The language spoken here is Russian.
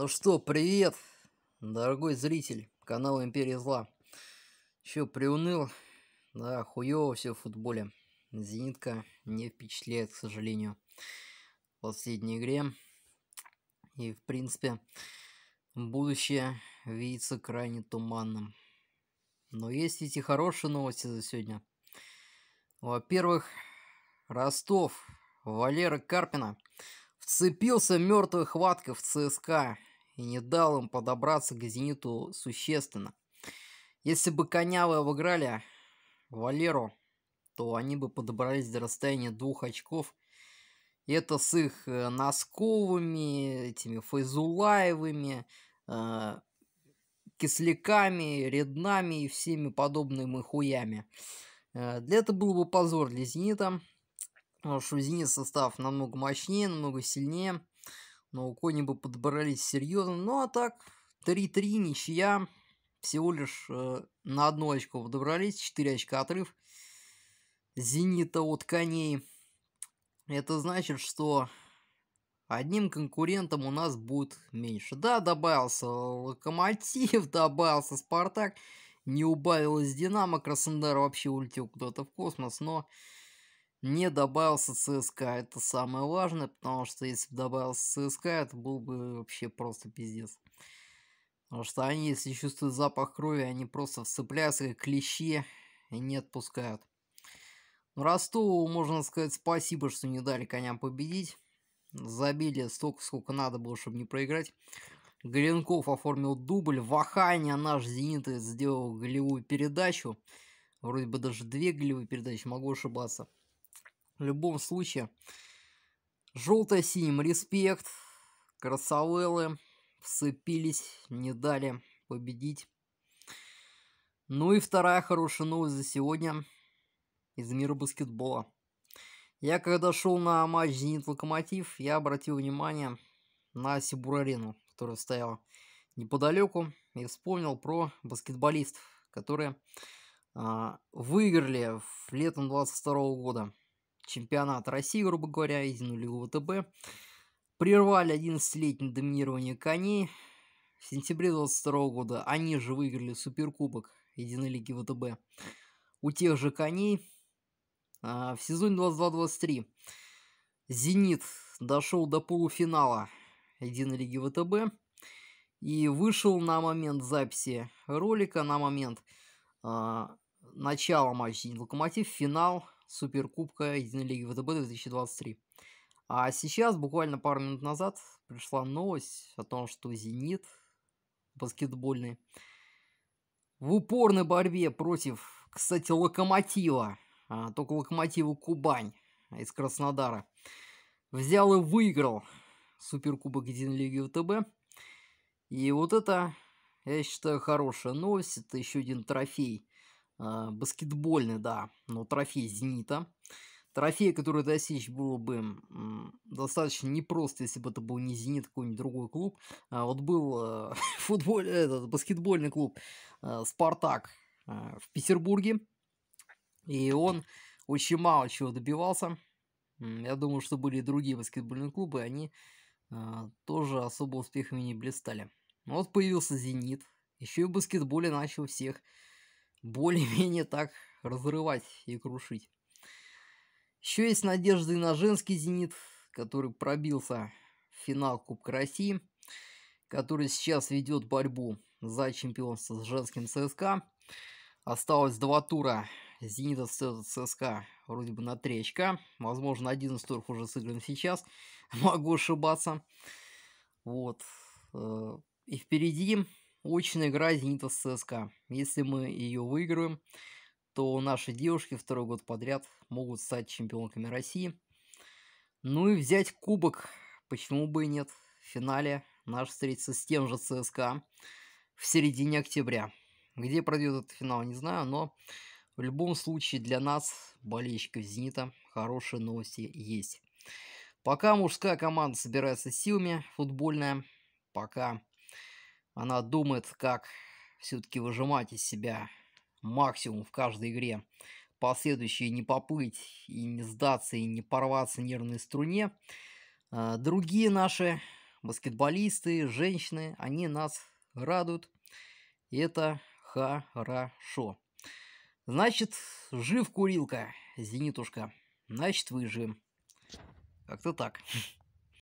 Ну что, привет, дорогой зритель канала Империя Зла. Еще приуныл? Да, хуёво все в футболе. Зенитка не впечатляет, к сожалению, в последней игре. И, в принципе, будущее видится крайне туманным. Но есть ведь и хорошие новости за сегодня. Во-первых, Ростов, Валера Карпина вцепился мертвой хваткой в ЦСКА и не дал им подобраться к «Зениту» существенно. Если бы конявы обыграли Валеру, то они бы подобрались до расстояния двух очков. И это с их э, Носковыми, этими Файзулаевыми, э, Кисляками, Реднами и всеми подобными хуями. Э, для этого был бы позор для «Зенита», потому что «Зенит» состав намного мощнее, намного сильнее – но у Кони бы подобрались серьезно. Ну а так, 3-3, ничья. Всего лишь э, на одно очко подобрались, 4 очка отрыв. Зенита от коней. Это значит, что одним конкурентом у нас будет меньше. Да, добавился Локомотив, добавился Спартак. Не убавилось Динамо, Краснодар вообще улетел куда-то в космос, но... Не добавился ЦСКА, это самое важное, потому что если бы добавился ЦСКА, это был бы вообще просто пиздец. Потому что они, если чувствуют запах крови, они просто вцепляются как клещи и не отпускают. Ну, Ростову можно сказать спасибо, что не дали коням победить. Забили столько, сколько надо было, чтобы не проиграть. Голенков оформил дубль. Ваханя, наш зенитовец, сделал голевую передачу. Вроде бы даже две голевые передачи, могу ошибаться. В любом случае, желто-синим респект. Красавеллы вцепились, не дали победить. Ну и вторая хорошая новость за сегодня из мира баскетбола. Я когда шел на матч «Зенит-Локомотив», я обратил внимание на Сибур Арену, которая стояла неподалеку, и вспомнил про баскетболистов, которые а, выиграли в летом 22 года Чемпионат России, грубо говоря, из нулевого ТБ. Прервали 11-летнее доминирование коней. В сентябре 22 года они же выиграли Суперкубок Единой лиги ВТБ у тех же коней. А, в сезоне 22-23 «Зенит» дошел до полуфинала Единой лиги ВТБ и вышел на момент записи ролика, на момент а, начала матча локомотив финал Суперкубка Единолиги ВТБ 2023. А сейчас, буквально пару минут назад, пришла новость о том, что «Зенит» баскетбольный в упорной борьбе против, кстати, «Локомотива», а, только «Локомотива Кубань» из Краснодара, взял и выиграл Суперкубок Единой лиги ВТБ. И вот это, я считаю, хорошая новость. Это еще один трофей а, баскетбольный, да, но трофей «Зенита». Трофей, который достичь было бы достаточно непросто, если бы это был не «Зенит», а какой-нибудь другой клуб. а Вот был а, футболь, этот, баскетбольный клуб а, «Спартак» в Петербурге, и он очень мало чего добивался. Я думаю, что были и другие баскетбольные клубы, и они тоже особо успехами не блистали. Вот появился «Зенит», еще и в баскетболе начал всех более-менее так разрывать и крушить. Еще есть надежды на женский «Зенит», который пробился в финал Кубка России, который сейчас ведет борьбу за чемпионство с женским ЦСКА. Осталось два тура «Зенита» с ЦСКА вроде бы на 3 очка. Возможно, один из туров уже сыгран сейчас. Могу ошибаться. Вот. Э, и впереди Очная игра «Зенита» с ЦСКА. Если мы ее выиграем, то наши девушки второй год подряд могут стать чемпионками России. Ну и взять кубок, почему бы и нет. В финале наш встретится с тем же ЦСКА в середине октября. Где пройдет этот финал, не знаю, но в любом случае для нас, болельщиков «Зенита», хорошие новости есть. Пока мужская команда собирается силами, футбольная, пока она думает, как все-таки выжимать из себя максимум в каждой игре. Последующие не поплыть и не сдаться, и не порваться нервной струне. А, другие наши баскетболисты, женщины, они нас радуют. И это хорошо. Значит, жив курилка, зенитушка. Значит, выживем. Как-то так.